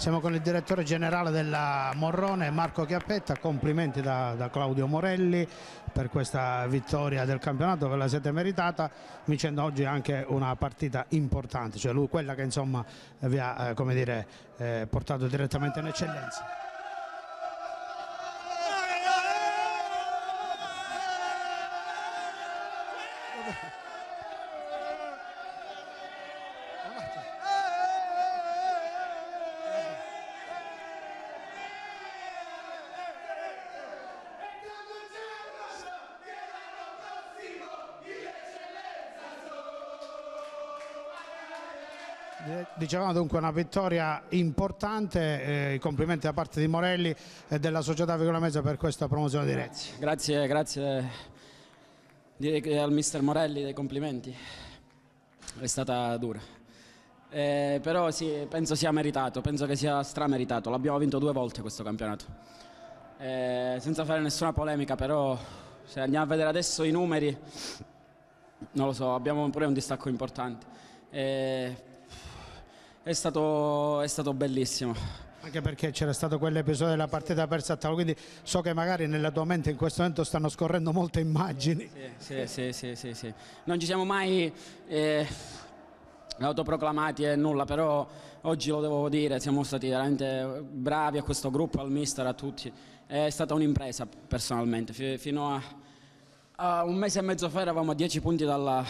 Siamo con il direttore generale della Morrone, Marco Chiappetta, complimenti da, da Claudio Morelli per questa vittoria del campionato, ve la siete meritata, vincendo oggi anche una partita importante, cioè lui, quella che insomma vi ha eh, dire, eh, portato direttamente in eccellenza. Yeah. Eh, dicevamo dunque una vittoria importante, eh, complimenti da parte di Morelli e della società Vicolamesa per questa promozione di Rezzi. Grazie, grazie Direi al mister Morelli dei complimenti, è stata dura. Eh, però sì, penso sia meritato, penso che sia strameritato, l'abbiamo vinto due volte questo campionato. Eh, senza fare nessuna polemica, però se andiamo a vedere adesso i numeri, non lo so, abbiamo pure un distacco importante. Eh, è stato, è stato bellissimo anche perché c'era stato quell'episodio della partita persa a tavolo quindi so che magari nella tua mente in questo momento stanno scorrendo molte immagini sì sì sì sì, sì. non ci siamo mai eh, autoproclamati e nulla però oggi lo devo dire siamo stati veramente bravi a questo gruppo al mister a tutti è stata un'impresa personalmente F fino a, a, un mese e mezzo fa eravamo a 10 punti dalla,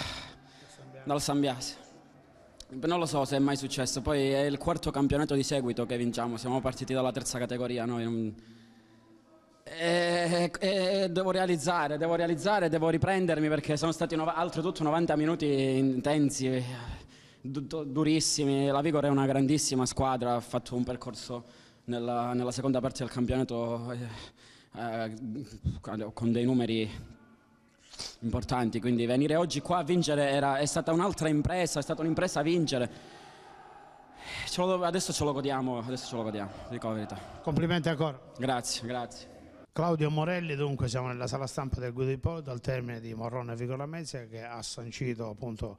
dal San non lo so se è mai successo, poi è il quarto campionato di seguito che vinciamo, siamo partiti dalla terza categoria noi. Non... E, eh, e, eh, eh, devo realizzare, devo realizzare, devo riprendermi perché sono stati no... oltretutto 90 minuti intensi, du durissimi. La Vigor è una grandissima squadra, ha fatto un percorso nella, nella seconda parte del campionato eh, eh, con dei numeri importanti, quindi venire oggi qua a vincere era, è stata un'altra impresa, è stata un'impresa a vincere. Ce lo, adesso ce lo godiamo, adesso ce lo godiamo, dico la verità. Complimenti ancora. Grazie, grazie. Claudio Morelli, dunque siamo nella sala stampa del Guido di Porto al termine di Morrone e Vicolamezia che ha sancito appunto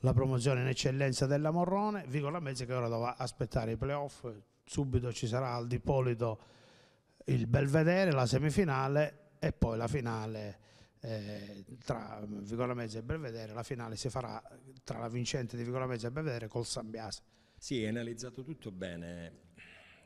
la promozione in eccellenza della Morrone, Vicolamezia che ora dovrà aspettare i playoff, subito ci sarà al Dipolito il Belvedere, la semifinale e poi la finale eh, tra Mezza e Belvedere, la finale si farà tra la vincente di Vigola Mezza e Belvedere col Sambiase. Sì, è analizzato tutto bene.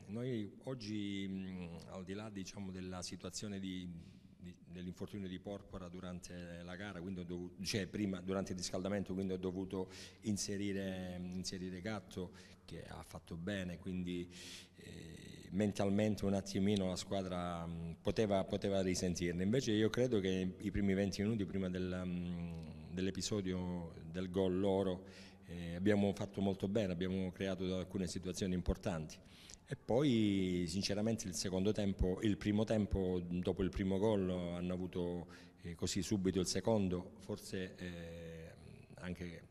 Noi oggi, al di là diciamo, della situazione dell'infortunio di Porpora durante la gara, dovuto, cioè prima, durante il riscaldamento, quindi ho dovuto inserire, inserire Gatto che ha fatto bene, quindi eh, mentalmente un attimino la squadra mm, poteva, poteva, risentirne. Invece io credo che i primi 20 minuti prima del, mm, dell'episodio del gol loro eh, abbiamo fatto molto bene, abbiamo creato alcune situazioni importanti. E poi sinceramente il secondo tempo, il primo tempo dopo il primo gol hanno avuto eh, così subito il secondo, forse eh, anche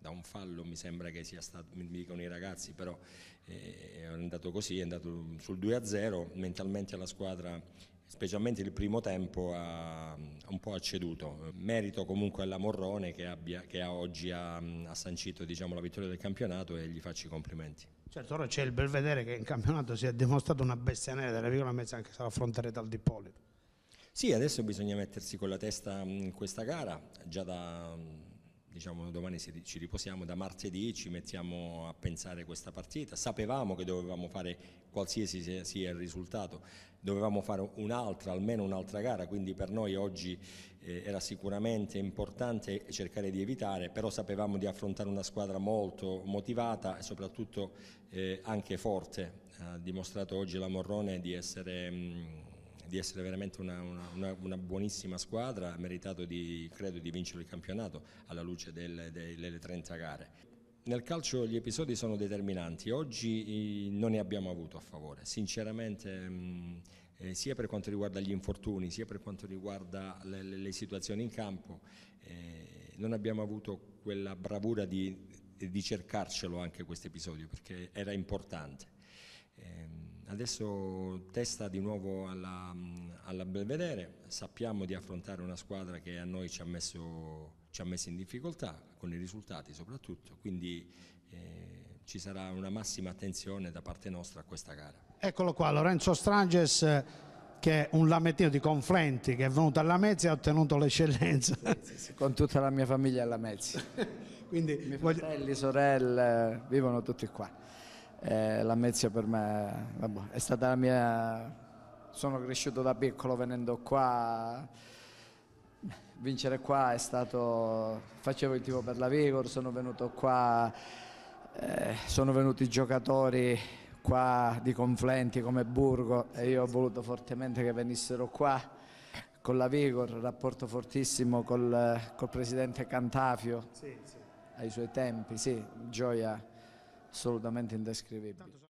da un fallo mi sembra che sia stato, mi dicono i ragazzi, però eh, è andato così, è andato sul 2-0, mentalmente la squadra, specialmente il primo tempo, ha, un po' acceduto. Merito comunque alla Morrone che, abbia, che oggi ha, ha sancito diciamo, la vittoria del campionato e gli faccio i complimenti. Certo, ora c'è il bel vedere che in campionato si è dimostrato una bestia nera della piccola mezza anche se la affronterete al Dippolito. Sì, adesso bisogna mettersi con la testa in questa gara, già da diciamo domani ci riposiamo, da martedì ci mettiamo a pensare questa partita, sapevamo che dovevamo fare qualsiasi sia il risultato, dovevamo fare un'altra, almeno un'altra gara, quindi per noi oggi eh, era sicuramente importante cercare di evitare, però sapevamo di affrontare una squadra molto motivata e soprattutto eh, anche forte, ha dimostrato oggi la Morrone di essere... Mh, di essere veramente una, una, una, buonissima squadra, ha meritato di, credo di vincere il campionato alla luce del, del, delle 30 gare. Nel calcio gli episodi sono determinanti, oggi eh, non ne abbiamo avuto a favore, sinceramente mm, eh, sia per quanto riguarda gli infortuni sia per quanto riguarda le, le, le situazioni in campo eh, non abbiamo avuto quella bravura di, di cercarcelo anche questo episodio perché era importante adesso testa di nuovo alla, alla, Belvedere, sappiamo di affrontare una squadra che a noi ci ha messo, ci ha messo in difficoltà, con i risultati soprattutto, quindi eh, ci sarà una massima attenzione da parte nostra a questa gara. Eccolo qua, Lorenzo Stranges che è un lamettino di Conflenti che è venuto alla Mezzi e ha ottenuto l'eccellenza. Con tutta la mia famiglia alla Mezzi. Quindi, I miei fratelli, sorelle, vivono tutti qua eh, la Mezia per me vabbè, è stata la mia... sono cresciuto da piccolo venendo qua, vincere qua è stato... facevo il tipo per la Vigor, sono venuto qua, eh, sono venuti giocatori qua di Conflenti come Burgo e io ho voluto fortemente che venissero qua con la Vigor, rapporto fortissimo col, col presidente Cantafio sì, sì. ai suoi tempi, sì, gioia assolutamente indescrivibile.